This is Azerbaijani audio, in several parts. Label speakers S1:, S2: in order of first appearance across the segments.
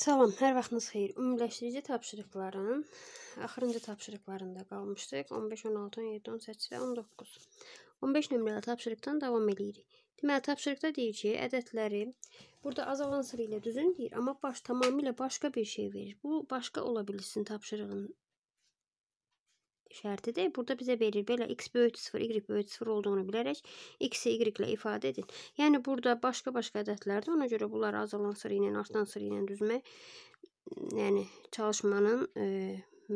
S1: Salam, hər vaxtınız xeyir. Ümumiləşdirici tapşırıqların axırıncı tapşırıqlarında qalmışdıq. 15, 16, 17, 18 və 19. 15 nömrəli tapşırıqdan davam eləyirik. Deməli, tapşırıqda deyir ki, ədədləri burada azalan sıra ilə düzün deyir, amma baş tamamilə başqa bir şey verir. Bu başqa ola bilsin tapşırığın şərtidir. Burada bizə verir belə x böyük 0, y böyük 0 olduğunu bilərək x-i y ilə ifadə edin. Yəni burada başqa-başqa ədədlərdir. Ona görə bunları azalan sıra ilə, artan sıra ilə düzmək yəni çalışmanın e,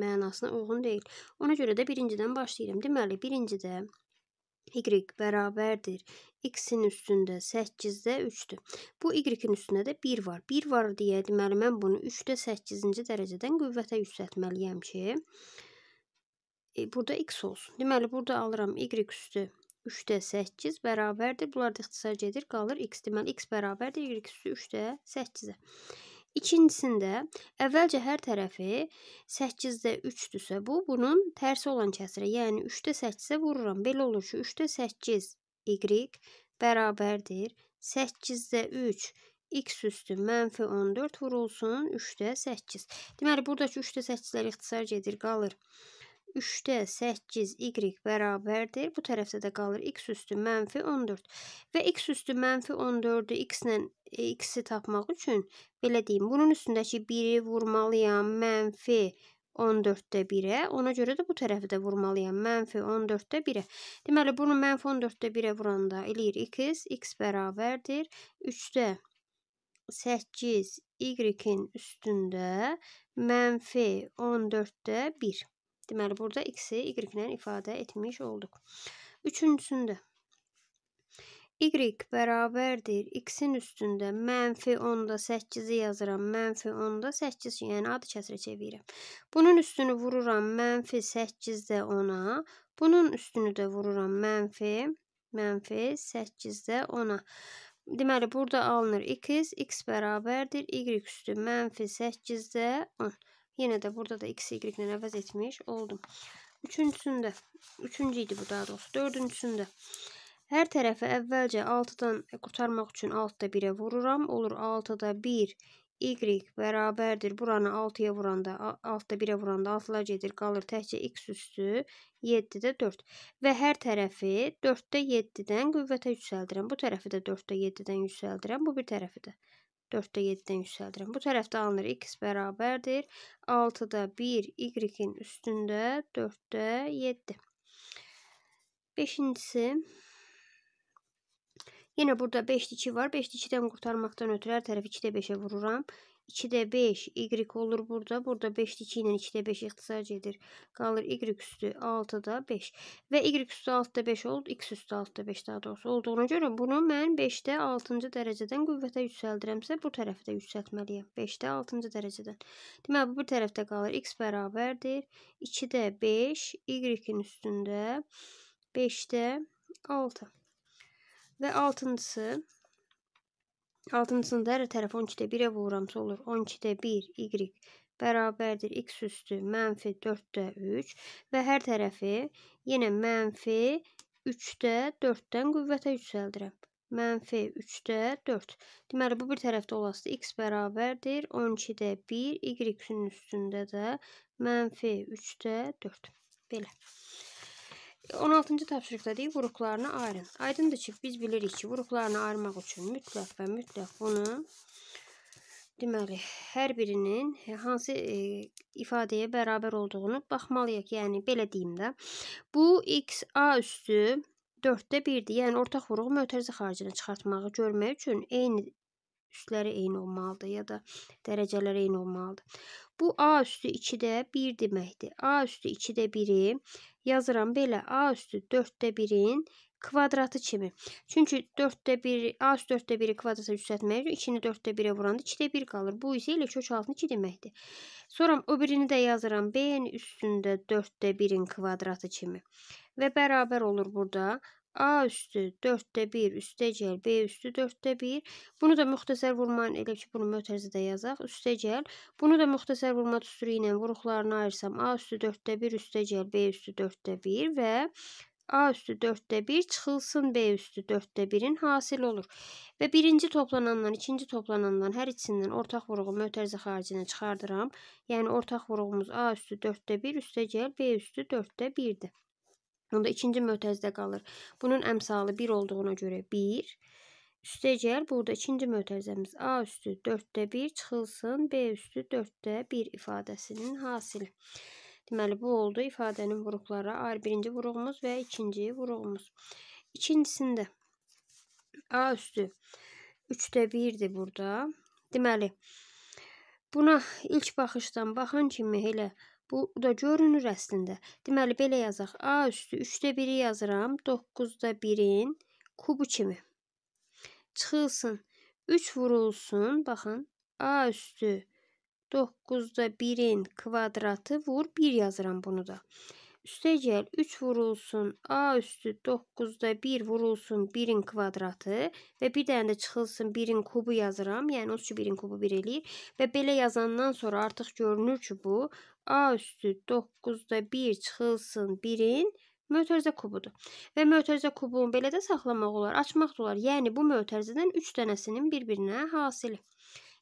S1: mənasına uyğun deyil. Ona görə də birincidən başlayıram. Deməli, birincidə y bərabərdir x-in üstündə 8-də 3-dür. Bu y-in üstündə də 1 var. 1 var deyə deməli mən bunu 3-də 8-ci dərəcədən qüvvətə yüksəltməliyəm ki, e, burada x olsun. Deməli burada alıram y üstü 3-də 8 bərabərdir. Bunlar da ixtisar gedir, qalır x. Deməli x bərabərdir y üstü 3-də 8-ə. İkincisində əvvəlcə hər tərəfi 8-də 3-dürsə bu bunun tərsi olan kəsirə, yəni 3-də 8-ə vururam. Belə olur ki, 3-də 8 y bərabərdir 8-də 3 x üstü mənfi 14 vurulsun 3-də 8. Deməli, buradakı 3-də 8-lər ixtisar gedir, qalır 3-də 8 y bərabərdir. Bu tərəfdə də qalır x üstü mənfi 14. Və x üstü mənfi 14-ü x ilə x-i e, tapmaq üçün belə deyim, bunun üstündəki 1-i vurmalıyam mənfi 14-də 1-ə. Ona görə də bu tərəfi də vurmalıyam. Mənfi 14-də 1-ə. Deməli, bunu mənfi 14-də 1-ə vuranda eləyir 2x. x bərabərdir. 3-də 8 y-in üstündə mənfi 14-də 1. Deməli burada x-i y-lə ifadə etmiş olduq. Üçüncüsündə y bərabərdir x-in üstündə mənfi 10-da 8-i yazıram, mənfi 10-da 8, yəni adı kəsrə çevirirəm. Bunun üstünü vururam mənfi 8-də 10-a, bunun üstünü də vururam mənfi, mənfi 8-də 10-a. Deməli, burada alınır 2x, x bərabərdir, y üstü mənfi 8-də 10. Yine de burada da x y ile əvəz etmiş oldum. Üçüncüsündə, üçüncü idi bu daha doğrusu. Dördüncüsündə hər tərəfi əvvəlcə 6-dan qurtarmaq üçün 6-da 1-ə vururam. Olur 6-da 1 y bərabərdir. Buranı 6-ya vuranda, 6-da 1-ə vuranda 6-lar gedir, qalır təkcə x üstü 7-də 4. Və hər tərəfi 4-də 7-dən qüvvətə yüksəldirəm. Bu tərəfi də 4-də 7-dən yüksəldirəm. Bu bir tərəfi də. 4'te 7'den yükseltirim. Bu tarafta alınır. X beraberdir. 6'da 1. Y'in üstünde 4'te 7. Beşincisi. Yine burada 5 içi var. 5 içiden kurtarmaktan ötürü her tarafı 2'de 5'e vururam. 2 de 5 y olur burada. Burada 5 2 ile 2 de 5 ihtisac edir. Kalır y üstü 6 da 5. Ve y üstü 6 da 5 oldu. x üstü 6 da 5 daha doğrusu olduğuna görə bunu mən 5-də 6-cı dərəcədən qüvvətə bu tərəfi də yüksəltməliyəm. 5-də 6-cı dərəcədən. bu bir tərəfdə qalır. x bərabərdir 2-də 5, y üstünde üstündə 5-də 6. Və altıncısı Altıncısında hər tərəf 12-də 1-ə vuramsa olur. 12-də 1 y bərabərdir x üstü mənfi 4-də 3 və hər tərəfi yenə mənfi 3-də 4-dən qüvvətə yüksəldirəm. Mənfi 3-də 4. Deməli, bu bir tərəfdə olasıdır. x bərabərdir 12-də 1, y-in üstündə də mənfi 3-də 4. Belə. 16-cı tapşırıqda deyir, vuruqlarını ayırın. Aydındır ki, biz bilirik ki, vuruqlarını ayırmaq üçün mütləq və mütləq bunu deməli, hər birinin hansı e, ifadəyə bərabər olduğunu baxmalıyıq. Yəni belə deyim də. Bu x a üstü 4-də 1-dir. Yəni ortaq vuruq mötərizə xaricini çıxartmağı görmək üçün eyni üstləri eyni olmalıdır ya da dərəcələri eyni olmalıdır. Bu a üstü 2-də 1 deməkdir. a üstü 2-də 1-i yazıram belə a üstü 4-də 1-in kvadratı kimi. Çünki 4-də 1 a üstü 4-də 1-i kvadrata yüksəltmək üçün 2-ni 4-də 1-ə vuranda 2-də 1 qalır. Bu isə elə kök altını 2 deməkdir. Sonra o birini də yazıram b-nin üstündə 4-də 1-in kvadratı kimi. Və bərabər olur burada A üstü 4-də 1 üstəgəl B üstü 4-də 1. Bunu da müxtəsər vurmanın elə ki, bunu mötərizədə yazaq. Üstəgəl. Bunu da müxtəsər vurma düsturu ilə vuruqlarını ayırsam A üstü 4-də 1 üstəgəl B üstü 4-də 1 və A üstü 4-də 1 çıxılsın B üstü 4-də 1-in hasil olur. Və birinci toplanandan, ikinci toplanandan hər ikisindən ortaq vuruğu mötərizə xaricinə çıxardıram. Yəni ortaq vuruğumuz A üstü 4-də 1 üstəgəl B üstü 4-də 1-dir. Onda ikinci mötəzdə qalır. Bunun əmsalı 1 olduğuna görə 1. Üstə gəl, burada ikinci mötəzəmiz A üstü 4-də 1 çıxılsın, B üstü 4-də 1 ifadəsinin hasili. Deməli, bu oldu ifadənin vuruqları. Ayrı birinci vuruğumuz və ikinci vuruğumuz. İkincisində A üstü 3-də 1-dir burada. Deməli, buna ilk baxışdan baxan kimi elə vuruqlar Bu da görünür əslində. Deməli, belə yazaq. A üstü 3-də 1-i yazıram. 9-da 1-in kubu kimi. Çıxılsın. 3 vurulsun. Baxın. A üstü 9-da 1-in kvadratı vur 1 yazıram bunu da. Üstəgəl 3 vurulsun a üstü 9-da 1 vurulsun 1-in kvadratı və bir dənə də çıxılsın 1-in kubu yazıram. Yəni 3-1-in kubu 1 eləyir və belə yazandan sonra artıq görünür ki, bu a üstü 9-da 1 çıxılsın 1-in mötərizə kubudur. Və mötərizə kubunu belə də saxlamaq olar, açmaq da olar. Yəni bu mötərizədən 3 dənəsinin bir-birinə hasili.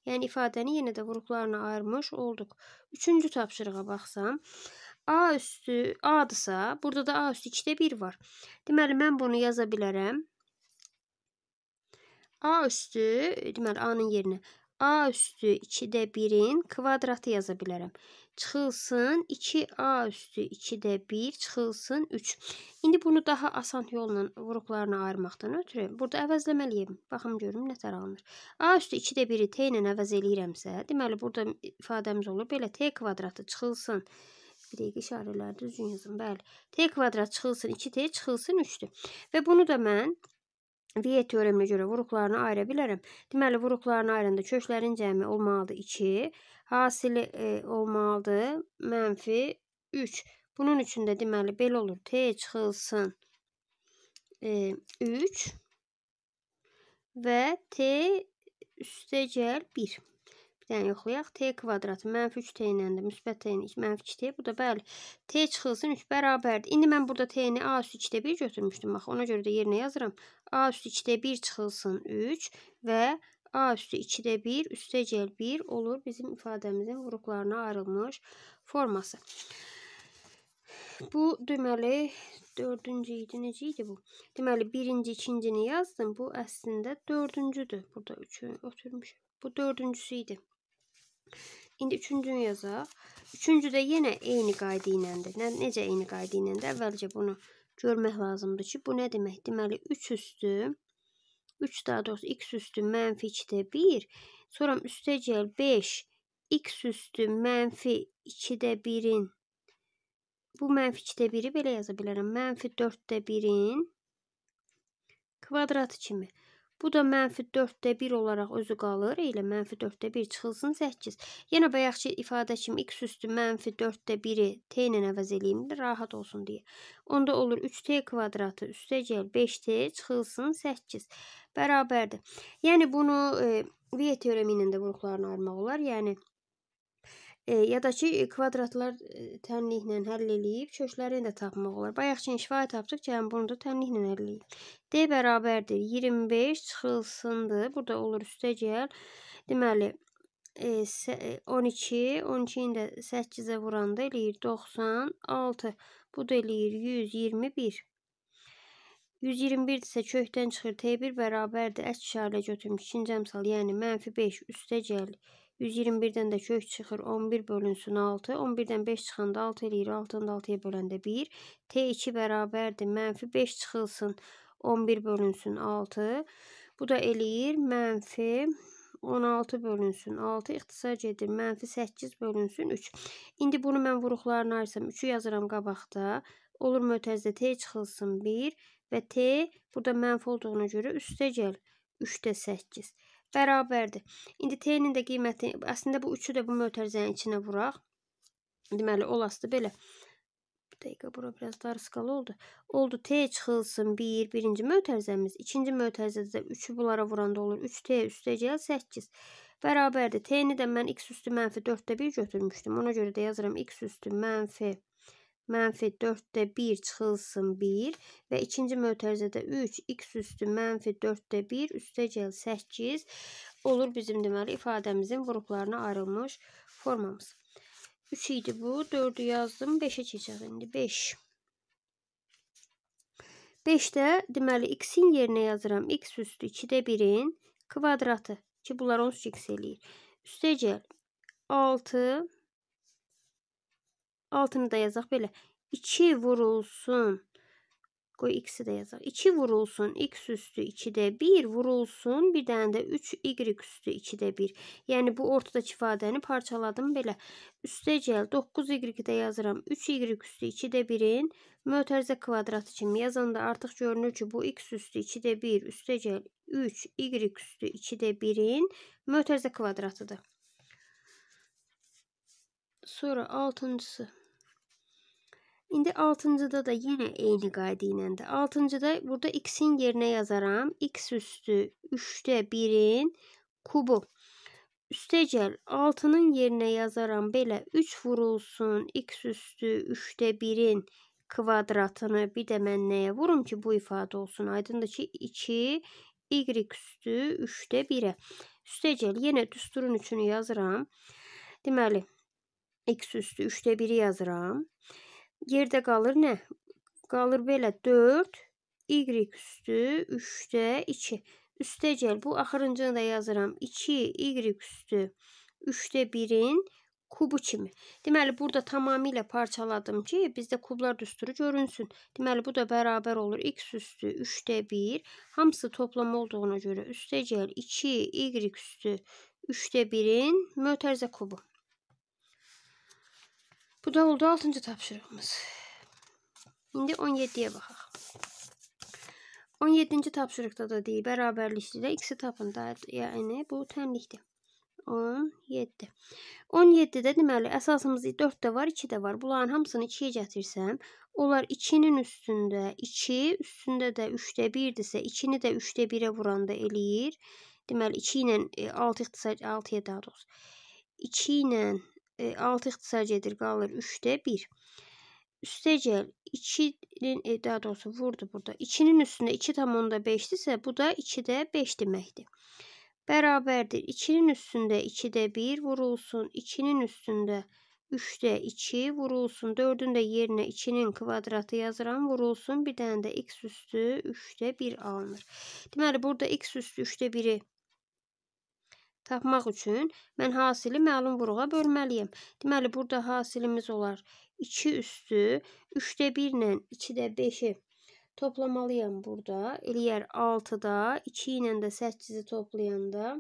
S1: Yəni ifadəni yenə də vuruqlarına ayırmış olduq. Üçüncü tapşırığa baxsam, A üstü A-dırsa, burada da A üstü 2-də 1 var. Deməli, mən bunu yaza bilərəm. A üstü, deməli, A-nın yerinə A üstü 2-də 1-in kvadratı yaza bilərəm. Çıxılsın 2A üstü 2-də 1, çıxılsın 3. İndi bunu daha asan yolla vuruqlarına ayırmaqdan ötürü burada əvəzləməliyim. Baxım görüm nə tər alınır. A üstü 2-də 1-i T ilə əvəz eləyirəmsə, deməli burada ifadəmiz olur belə T kvadratı çıxılsın 2 edirik işarələri düzgün yazın. Bəli. T kvadrat çıxılsın 2T, çıxılsın 3-dür. Və bunu da mən V e teoreminə görə vuruqlarını ayıra bilərəm. Deməli, vuruqlarını ayıranda köklərin cəmi olmalıdır 2, hasili e, olmalıdır mənfi 3. Bunun üçün də deməli, belə olur. T çıxılsın e, 3 və T üstə gəl 1. Bir dənə yəni yoxlayaq. T kvadratı mənfi 3T ilə də müsbət T ilə mənfi 2T. Bu da bəli. T çıxılsın 3 bərabərdir. İndi mən burada T-ni A üstü 2T 1 götürmüşdüm. Bax, ona görə də yerinə yazıram. A üstü 2T 1 çıxılsın 3 və A üstü 2-də 1 üstəgəl 1 olur bizim ifadəmizin vuruqlarına ayrılmış forması. Bu deməli 4-cü idi, necə idi bu? Deməli 1-ci, 2-cini yazdım. Bu əslində 4-cüdür. Burada 3-ü oturmuşam. Bu 4-cüsü idi. İndi üçüncü üçüncünü Üçüncü de yine eyni qayda ilə də. Necə eyni qayda ilə də? Əvvəlcə bunu görmək lazımdır ki, bu nə demək? Deməli 3 üstü 3 daha doğrusu x üstü mənfi 2-də 1. Sonra üstə gəl 5 x üstü mənfi 2 de 1 bu mənfi 2-də 1-i belə yaza bilərəm. Mənfi 4-də 1 kvadratı kimi. Bu da mənfi 4-də 1 olaraq özü qalır. Elə mənfi 4-də 1 çıxılsın 8. Yenə bayaqçı ifadə kimi x üstü mənfi 4-də 1-i t ilə əvəz eləyim, rahat olsun deyə. Onda olur 3t kvadratı üstəgəl 5t çıxılsın 8. Bərabərdir. Yəni bunu e, V teoremi ilə də vurğularını ayırmaq olar. Yəni E, ya da ki, kvadratlar tənliklə həll eləyib köklərini də tapmaq olar. Bayaq ki, inşifaya tapdıq, gəlin yəni bunu da tənliklə həll eləyək. D bərabərdir 25 çıxılsındır. Burada olur üstə gəl. Deməli, 12, 12-ni də 8-ə vuranda eləyir 96. Bu da eləyir 121. 121 isə kökdən çıxır. T1 bərabərdir. Əks işarə götürmüş. İkinci əmsal, yəni mənfi 5 üstə gəl 121-dən də kök çıxır. 11 bölünsün 6. 11-dən 5 çıxanda 6 eləyir. 6-nı da 6-ya böləndə 1. T2 bərabərdir. Mənfi 5 çıxılsın. 11 bölünsün 6. Bu da eləyir. Mənfi 16 bölünsün 6. İxtisar edir. Mənfi 8 bölünsün 3. İndi bunu mən vuruqlarına ayırsam. 3-ü yazıram qabaqda. Olur mötəzdə T çıxılsın 1 və T burada mənfi olduğuna görə üstə gəl. 3-də 8 bərabərdir. İndi T-nin də qiyməti, əslində bu üçü də bu mötərizənin içinə vuraq. Deməli, olasıdır belə. Bir dəqiqə, bura biraz darısqalı oldu. Oldu, T çıxılsın 1, bir, birinci mötərizəmiz. İkinci mötərizədə 3-ü bunlara vuranda olur. 3T üstəcəl 8. Bərabərdir. T-ni də mən x üstü mənfi 4-də 1 götürmüşdüm. Ona görə də yazıram x üstü mənfi 4 mənfi 4-də 1 çıxılsın 1 və ikinci mötərizədə 3, x üstü mənfi 4-də 1 üstə gəl 8 olur bizim deməli ifadəmizin qruplarına ayrılmış formamız. 3 idi bu, 4-ü yazdım, 5-ə keçək indi, 5. 5-də deməli x-in yerinə yazıram x üstü 2-də 1-in kvadratı ki, bunlar 13x eləyir. Üstə gəl 6 Altını da yazak böyle. 2 vurulsun. Koy x'i de yazak. 2 vurulsun. X üstü 2'de 1 vurulsun. Bir tane de 3 y üstü 2'de 1. Yani bu ortadaki ifadəni parçaladım belə. Üstə gəl 9 y-də yazıram. 3 y üstü 2'də 1-in mötərizə kvadratı kimi yazanda artıq görünür ki, bu x üstü 2'də 1 üstə gəl 3 y üstü 2'də 1-in mötərizə kvadratıdır. Sonra altıncısı. Şimdi altıncıda da yine eğri gaydinen de. Altıncıda burada x'in yerine yazaram. x üstü 3'te 1'in kubu. Üstecel 6'nın yerine yazaram. Belə 3 vurulsun. x üstü 3'te 1'in kvadratını bir də mən nəyə vurum ki, bu ifadə olsun. Aydındır ki, 2 y üstü 3'te 1'ə. Üstecel yenə düsturun üçünü yazıram. Deməli, x üstü 3'te 1'i yazıram. Yerdə qalır nə? Qalır belə 4, y üstü 3-də 2. Üstə gəl, bu axırıncını da yazıram. 2, y üstü 3-də 1-in kubu kimi. Deməli, burada tamamilə parçaladım ki, bizdə kublar düsturu görünsün. Deməli, bu da bərabər olur. X üstü 3-də 1. Hamısı toplam olduğuna görə üstə gəl 2, Y üstü 3-də 1-in mötərizə kubu. Bu da oldu 6-cı tapşırığımız. İndi 17-yə baxaq. 17-ci tapşırıqda da deyir, bərabərlikdə ikisi tapında, yəni bu tənlikdir. 17. 17-də deməli əsasımız 4 də var, 2 də var. Bunların hamısını 2-yə gətirsəm, onlar 2-nin üstündə 2, üstündə də 3də 1-dirsə, 2-ni də 3də 1-ə vuranda eləyir. Deməli 2 ilə 6 ixtisar 6-ya daha doğrusu. 2 ilə e, 6 ixtisar gedir, qalır 3-də 1. Üstə gəl 2-nin e, daha doğrusu vurdu burada. 2-nin üstündə 2,5-dirsə bu da 2-də 5 deməkdir. Bərabərdir. 2-nin üstündə 2-də 1 vurulsun. 2-nin üstündə 3-də 2 vurulsun. 4-ün də yerinə 2-nin kvadratı yazıram, vurulsun. Bir dənə də x üstü 3-də 1 alınır. Deməli, burada x üstü 3-də 1-i tapmaq üçün mən hasili məlum vuruğa bölməliyəm. Deməli, burada hasilimiz olar 2 üstü 3-də 1 ilə 2-də 5-i toplamalıyam burada. Eləyər 6-da 2 ilə də 8-i toplayanda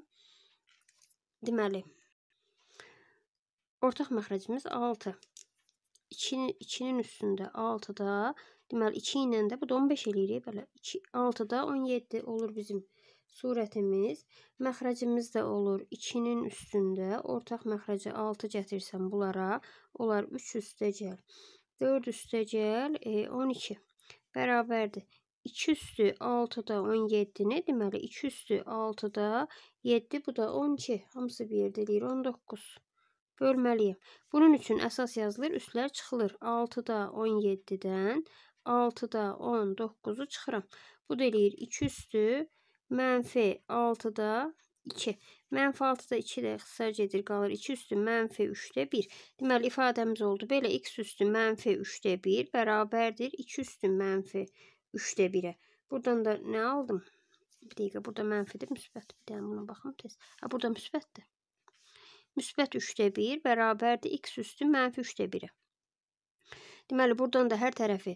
S1: deməli ortaq məxrəcimiz 6. 2-nin üstündə 6-da, deməli 2 ilə də bu da 15 eləyirik. Belə 2 6-da 17 olur bizim surətimiz məxrəcimiz də olur 2-nin üstündə ortaq məxrəcə 6 gətirsəm bunlara olar 3 üstəgəl 4 üstəgəl e, 12 bərabərdir 2 üstü 6-da 17 nə deməli 2 üstü 6-da 7 bu da 12 hamısı bir yerdə eləyir 19 bölməliyəm bunun üçün əsas yazılır üstlər çıxılır 6-da 17-dən 6-da 19-u çıxıram bu da eləyir 2 üstü 6 Mənfi 6-da 2. Mənfi 6-da 2 də xüsuslar gedir, qalır 2 üstü mənfi 3-də 1. Deməli, ifadəmiz oldu. Belə x üstü mənfi 3-də 1 bərabərdir 2 üstü mənfi 3-də 1-ə. Buradan da nə aldım? Bir dəqiqə, burada mənfidir, müsbət. Bir dənə buna baxım tez. Ha, burada müsbətdir. Müsbət 3-də 1 bərabərdir x üstü mənfi 3-də 1-ə. Deməli, buradan da hər tərəfi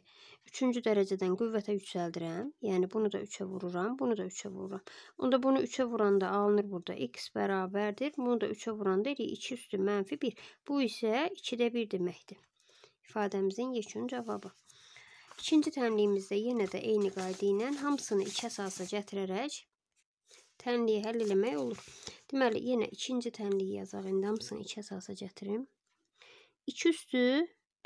S1: üçüncü dərəcədən qüvvətə yüksəldirəm. Yəni, bunu da 3-ə vururam, bunu da 3-ə vururam. Onda bunu 3-ə vuranda alınır burada x bərabərdir. Bunu da 3-ə vuranda elə 2 üstü mənfi 1. Bu isə 2-də 1 deməkdir. İfadəmizin yekun cavabı. İkinci tənliyimizdə yenə də eyni qayda ilə hamısını 2 əsasa gətirərək tənliyi həll eləmək olur. Deməli, yenə ikinci tənliyi yazaq. İndi hamısını 2 əsasa gətirim. 2 üstü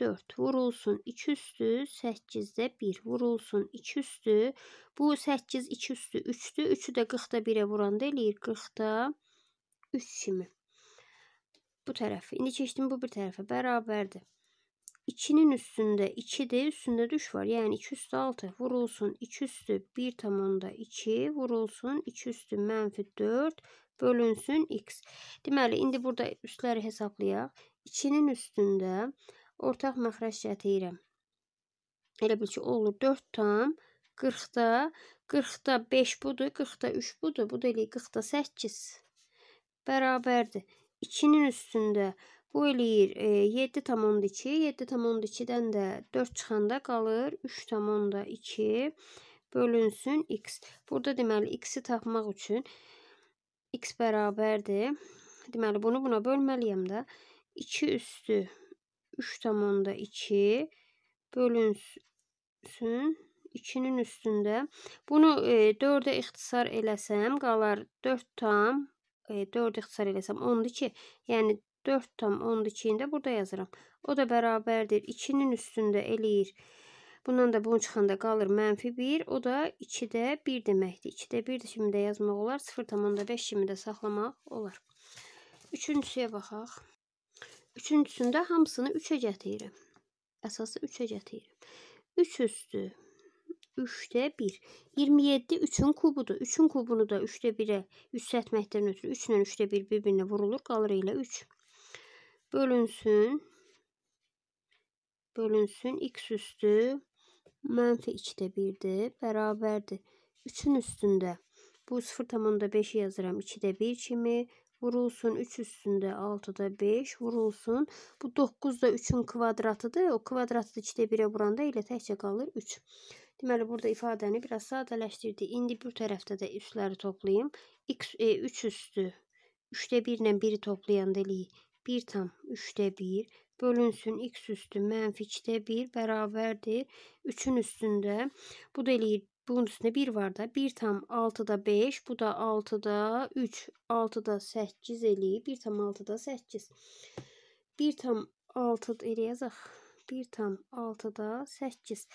S1: 4 vurulsun 2 üstü 8-də 1 vurulsun 2 üstü. Bu 8 2 üstü 3-dür. 3-ü də 40-da 1-ə vuranda eləyir 40-da 3 kimi. Bu tərəfi. İndi keçdim bu bir tərəfə bərabərdir. 2-nin üstündə 2-dir, üstündə də 3 var. Yəni 2 üstü 6 vurulsun 2 üstü 1 tamında 2 vurulsun 2 üstü mənfi 4 bölünsün x. Deməli, indi burada üstləri hesablayaq. 2-nin üstündə 2 ortaq məxrəc cətiyirəm. Elə bil ki, o olur 4 tam 40-da 40-da 5 budur, 40-da 3 budur. Bu da elə 40-da 8 bərabərdir. 2-nin üstündə bu eləyir e, 7,2. 7,2-dən də 4 çıxanda qalır 3,2 bölünsün x. Burada deməli x-i tapmaq üçün x bərabərdir. Deməli bunu buna bölməliyəm də. 2 üstü 3,2 bölünsün 2-nin üstündə. Bunu e, 4-ə ixtisar eləsəm, qalar 4 tam, e, 4 ixtisar eləsəm 12, yəni 4 tam 12-ni də burada yazıram. O da bərabərdir, 2-nin üstündə eləyir. Bundan da bunu çıxanda qalır mənfi 1, o da 2-də 1 deməkdir. 2-də 1 kimi də yazmaq olar, 0,5 kimi də saxlamaq olar. Üçüncüsüyə baxaq. Üçüncüsündə hamısını 3-ə gətirirəm. Əsası 3-ə gətirirəm. 3 üstü 3-də 1. 27 3-ün kubudur. 3-ün kubunu da 3-də 1-ə 3 ötürü 3 ilə 3-də 1 bir-birinə vurulur. Qalır ilə 3. Bölünsün. Bölünsün. X üstü mənfi 2-də 1-dir. Bərabərdir. 3-ün üstündə bu 0,5-i yazıram 2-də 1 kimi. vurulsun 3 üstünde 6'da 5 vurulsun. Bu 9 da 3'ün kvadratıdır. O kvadratı içdə 1-ə vuranda elə təkcə qalır 3. Deməli burada ifadəni biraz sadələşdirdik. İndi bu tərəfdə də üstləri toplayayım. X e, 3 üstü 3'də 1 ilə 1-i toplayanda 1 tam 3'də 1 bölünsün x üstü mənfi 2'də 1 bərabərdir. 3'ün üstündə bu da Bunun üstündə 1 var da. 1 tam 6-da 5. Bu da 6-da 3. 6-da 8 eləyib. 1 tam 6-da 8. 1 tam 6 elə yazaq. 1 tam 6-da 8.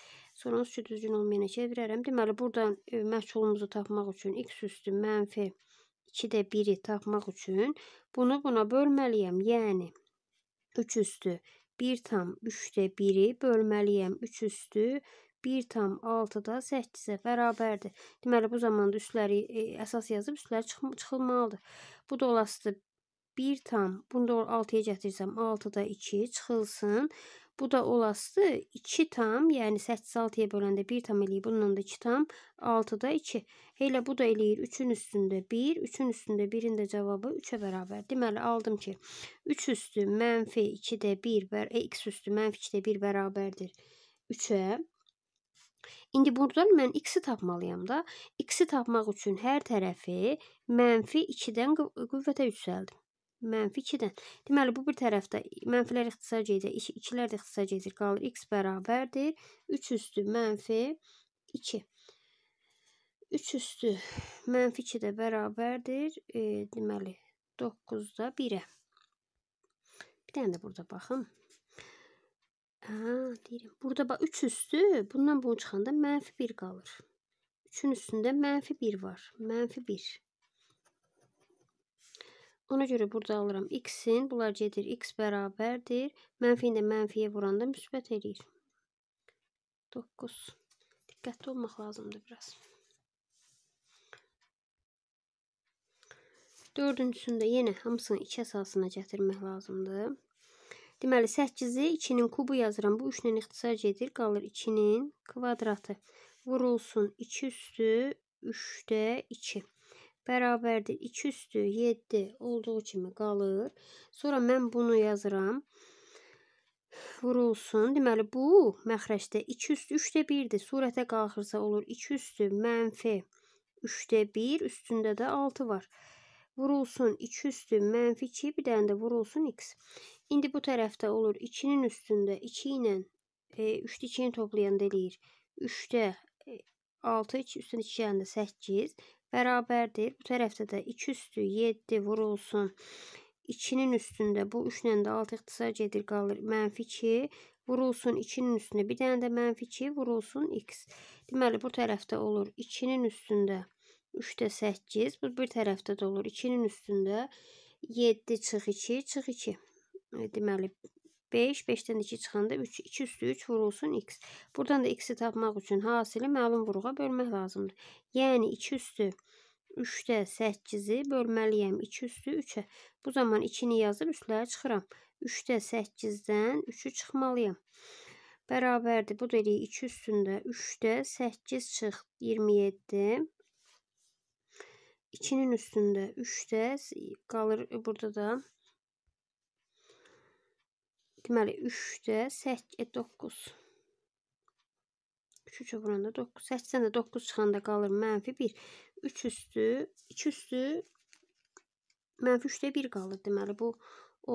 S1: Sonra üçü düzgün olmayana çevirərəm. Deməli, buradan e, məhsulumuzu tapmaq üçün x üstü mənfi 2-də 1-i tapmaq üçün bunu buna bölməliyəm. Yəni, 3 üstü 1 tam 3-də 1-i bölməliyəm. 3 üstü 1 1,6 da 8-ə bərabərdir. Deməli, bu zamanda üstləri e, əsas yazıb üstləri çıx çıxılmalıdır. Bu da olasıdır 1 tam, bunu da 6-ya gətirsəm 6 da 2 çıxılsın. Bu da olasıdır 2 tam, yəni 8 6-ya böləndə 1 tam eləyir, bununla da 2 tam, 6 da 2. Elə bu da eləyir 3-ün üstündə 1, 3-ün üstündə 1-in də cavabı 3-ə bərabər. Deməli, aldım ki, 3 üstü mənfi 2-də 1, e, x üstü mənfi 2-də 1 bərabərdir 3-ə. İndi burdan mən x-i tapmalıyam da. X-i tapmaq üçün hər tərəfi mənfi 2-dən qüvvətə yüksəldim. Mənfi 2-dən. Deməli, bu bir tərəfdə mənfilər ixtisar gedir, 2-lər də ixtisar gedir, qalır x bərabərdir. 3 üstü mənfi 2. 3 üstü mənfi 2 də bərabərdir. E, deməli, 9-da 1-ə. Bir dənə də burada baxın. Hə, deyirəm. Burada bax 3 üstü, bundan bunu çıxanda mənfi 1 qalır. 3-ün üstündə mənfi 1 var. Mənfi 1. Ona görə burada alıram x-in, bunlar gedir, x bərabərdir. Mənfi ilə mənfiyə vuranda müsbət eləyir. 9. Diqqətli olmaq lazımdır biraz. Dördüncüsündə yenə hamısını 2 əsasına gətirmək lazımdır. Deməli 8-i 2-nin kubu yazıram. Bu 3 ilə ixtisar gedir. Qalır 2-nin kvadratı. Vurulsun 2 üstü 3-də 2 bərabərdir 2 üstü 7 olduğu kimi qalır. Sonra mən bunu yazıram. Vurulsun. Deməli bu məxrəcdə 2 üstü 3-də 1-dir. Surətə qalxırsa olur 2 üstü mənfi 3-də 1, üstündə də 6 var. Vurulsun 2 üstü mənfi 2, bir dənə də vurulsun x. İndi bu tərəfdə olur 2-nin üstündə 2 ilə e, 3 2-ni toplayanda eləyir. 3-də e, 6, 2 üstündə 2 yanında 8 bərabərdir. Bu tərəfdə də 2 üstü 7 vurulsun. 2-nin üstündə bu 3 ilə də 6 ixtisar gedir qalır. Mənfi 2 vurulsun 2-nin üstündə bir dənə də mənfi 2 vurulsun x. Deməli bu tərəfdə olur 2-nin üstündə 3-də 8. Bu bir tərəfdə də olur 2-nin üstündə 7 çıx 2 çıx 2 deməli 5, 5-dən 2 çıxanda 3, 2 üstü 3 vurulsun x. Buradan da x-i tapmaq üçün hasili məlum vuruğa bölmək lazımdır. Yəni 2 üstü 3-də 8-i bölməliyəm 2 üstü 3-ə. Bu zaman 2-ni yazıb üstlərə çıxıram. 3-də 8-dən 3-ü çıxmalıyam. Bərabərdir. Bu da eləyir 2 üstündə 3-də 8 çıx 27. 2-nin üstündə 3-də qalır burada da Deməli 3-də 8 9. 3 3 vuranda 9. 8-dən də 9 çıxanda qalır mənfi 1. 3 üstü, 2 üstü mənfi 3-də 1 qalır. Deməli bu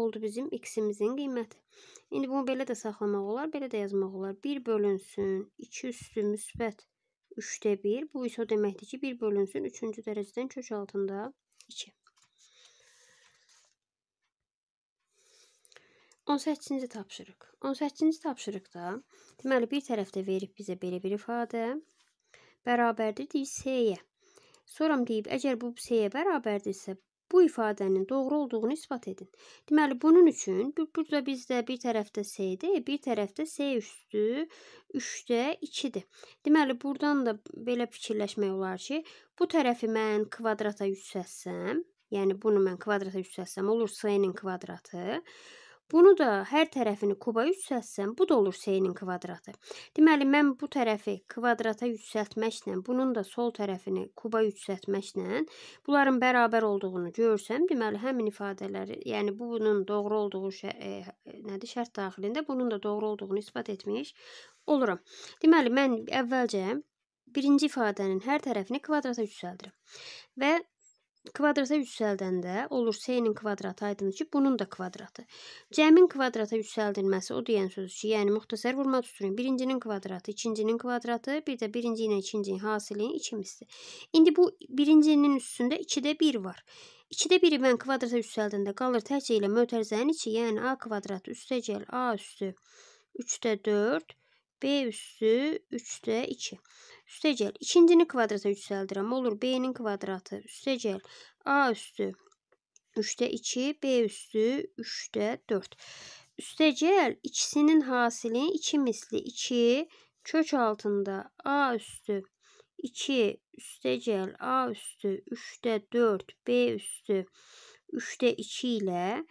S1: oldu bizim x-imizin qiyməti. İndi bunu belə də saxlamaq olar, belə də yazmaq olar. 1 bölünsün 2 üstü müsbət 3-də 1. Bu isə o deməkdir ki, 1 bölünsün 3-cü dərəcədən kök altında 2. 18-ci tapşırıq. 18-ci tapşırıqda deməli bir tərəfdə verib bizə belə bir ifadə bərabərdir deyir S-yə. Sonra deyib əgər bu S-yə bərabərdirsə bu ifadənin doğru olduğunu isbat edin. Deməli bunun üçün burada bizdə bir tərəfdə S-dir, bir tərəfdə S üstü 3-də 2-dir. Deməli burdan da belə fikirləşmək olar ki, bu tərəfi mən kvadrata yüksəlsəm, yəni bunu mən kvadrata yüksəlsəm olur S-nin kvadratı. Bunu da hər tərəfini kuba yüksəltsəm, bu da olur C-nin kvadratı. Deməli, mən bu tərəfi kvadrata yüksəltməklə, bunun da sol tərəfini kuba yüksəltməklə bunların bərabər olduğunu görsəm, deməli, həmin ifadələri, yəni bunun doğru olduğu şə e, nədir, şərt daxilində bunun da doğru olduğunu isbat etmiş oluram. Deməli, mən əvvəlcə birinci ifadənin hər tərəfini kvadrata yüksəldirəm və kvadrata yüksəldəndə olur C-nin kvadratı aydındır ki, bunun da kvadratı. C-min kvadrata yüksəldilməsi o deyən sözdür ki, yəni müxtəsər vurma tuturun birincinin kvadratı, ikincinin kvadratı, bir də birinci ilə ikincinin hasilinin ikimizdir. İndi bu birincinin üstündə 2-də 1 var. 2-də 1-i mən kvadrata yüksəldəndə qalır təkcə ilə mötərizənin içi, yəni A kvadratı üstəgəl A üstü 3-də 4, B üstü 3-də 2. Üstecel ikincinin kvadrata yükseldirəm. Olur B-nin kvadratı. Üstecel A üstü 3'te 2, B üstü 3'te 4. Üstecel ikisinin hasili 2 misli 2 kök altında A üstü 2 üstecel A üstü 3'te 4 B üstü 3'te 2 ile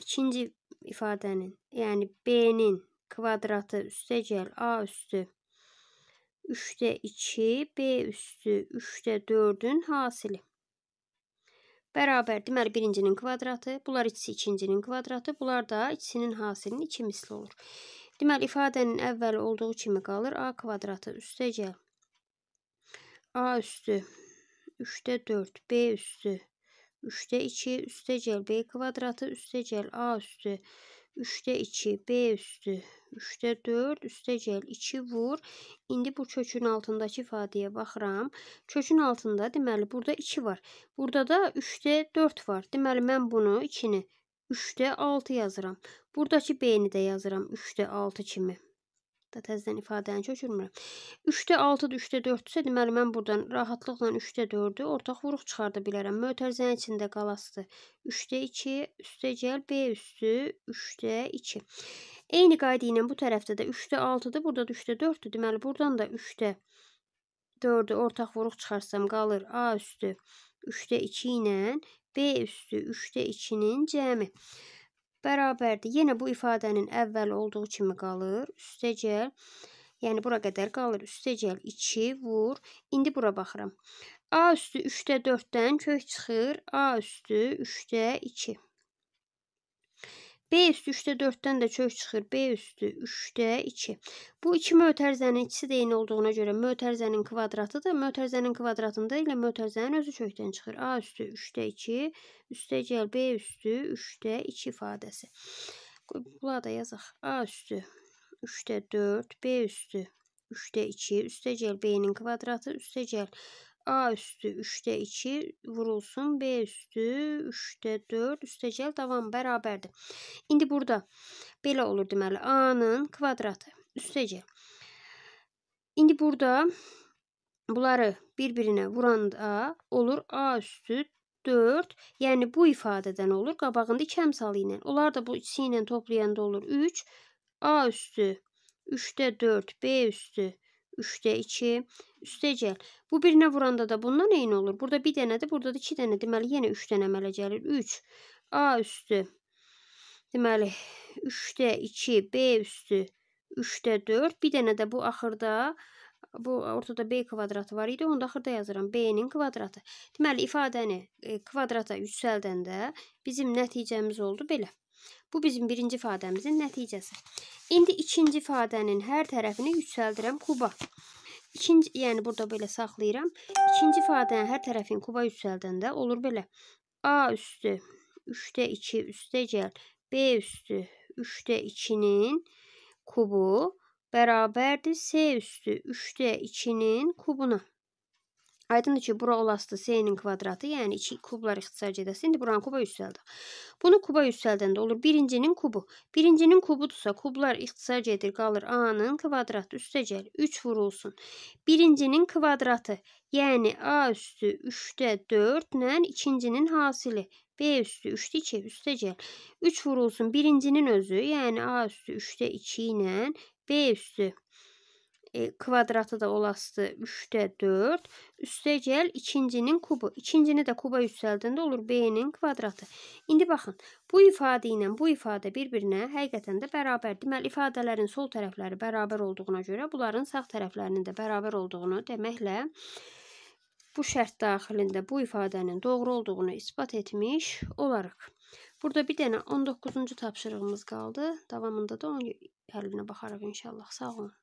S1: ikinci ifadenin yani B'nin kvadratı üstecel A üstü 3'də 2, B üstü 3'də 4-ün hasili. Bərabər, deməli birincinin kvadratı, bunlar ikisi ikincinin kvadratı, bunlar da ikisinin hasilinin iki misli olur. Deməli, ifadənin əvvəli olduğu kimi qalır. A kvadratı üstəcə A üstü 3'də 4, B üstü 3'də 2, üstəcəl B kvadratı, üstəcəl A üstü 3 3'te 2 B üstü 3'te 4 üstə gəl 2 vur. İndi bu kökün altındakı ifadəyə baxıram. Kökün altında deməli burada 2 var. Burada da 3'te 4 var. Deməli mən bunu 2-ni 3'te 6 yazıram. Buradakı B-ni də yazıram 3'te 6 kimi. Da təzədən ifadəni köçürmürəm. 3-də 6-dır, 3-də 4-dürsə, deməli mən buradan rahatlıqla 3-də 4-ü ortaq vuruq çıxarda bilərəm. Mötərizənin içində qalasıdır. 3-də 2, üstə gəl, B üstü, 3-də 2. Eyni qayda ilə bu tərəfdə də 3-də 6-dır, burada da 3-də 4-dür. Deməli buradan da 3-də 4-ü ortaq vuruq çıxarsam qalır A üstü 3-də 2 ilə B üstü 3-də 2-nin cəmi bərabərdir. Yenə bu ifadənin əvvəli olduğu kimi qalır. Üstəgəl, yəni bura qədər qalır. Üstəgəl 2 vur. İndi bura baxıram. A üstü 3-də 4-dən kök çıxır. A üstü 3-də 2. B üstü 3'də 4-dən də kök çıxır. B üstü 3-də 2. Bu 2 mötərizənin ikisi də eyni olduğuna görə mötərizənin kvadratıdır. Mötərizənin kvadratında ilə mötərizənin özü kökdən çıxır. A üstü 3-də 2, üstə gəl B üstü 3-də 2 ifadəsi. Bunlar da yazıq. A üstü 3-də 4, B üstü 3-də 2, üstə gəl B-nin kvadratı, üstə gəl A üstü 3'də 2 vurulsun. B üstü 3'də 4 üstəcəl davam bərabərdir. İndi burada belə olur deməli. A-nın kvadratı üstəcəl. İndi burada bunları bir-birinə vuranda olur A üstü 4. Yəni bu ifadədən olur. Qabağında 2 əmsalı ilə. Onlar da bu ikisi ilə toplayanda olur 3. A üstü 3'də 4, B üstü 4. 3-də 2, üstə gəl. Bu birinə vuranda da bundan eyni olur. Burada bir dənədir, burada da 2 dənə. Deməli, yenə 3 dənə əmələ gəlir. 3, A üstü. Deməli, 3-də 2, B üstü. 3-də 4. Bir dənə də bu axırda bu ortada b kvadratı var idi. Onu da axırda yazıram. b-nin kvadratı. Deməli ifadəni e, kvadrata yüksəldəndə bizim nəticəmiz oldu belə. Bu bizim birinci ifadəmizin nəticəsi. İndi ikinci ifadənin hər tərəfini yüksəldirəm kuba. İkinci, yəni burada belə saxlayıram. İkinci ifadənin hər tərəfini kuba yüksəldəndə olur belə. A üstü 3-də 2 üstə gəl. B üstü 3-də 2-nin kubu bərabərdir C üstü 3-də 2-nin kubuna. Aydındır ki, bura olasdı C-nin kvadratı, yəni 2 kublar ixtisar edəsi. İndi buranı kuba yüksəldi. Bunu kuba yüksəldəndə olur birincinin kubu. Birincinin kubudursa, kublar ixtisar edir, qalır A-nın kvadratı üstə gəl, 3 vurulsun. Birincinin kvadratı, yəni A üstü 3-də 4 ilə ikincinin hasili. B üstü 3-də 2 üstə gəl. 3 vurulsun birincinin özü, yəni A üstü 3-də 2 ilə B üstü E, kvadratı da olasıdır 3-də 4. Üstə gəl ikincinin kubu. İkincini də kuba yüksəldəndə olur B-nin kvadratı. İndi baxın, bu ifadə ilə bu ifadə bir-birinə həqiqətən də bərabər. Deməli, ifadələrin sol tərəfləri bərabər olduğuna görə bunların sağ tərəflərinin də bərabər olduğunu deməklə bu şərt daxilində bu ifadənin doğru olduğunu isbat etmiş olaraq. Burada bir dənə 19-cu tapşırığımız qaldı. Davamında da onun həllinə baxarıq inşallah. Sağ olun.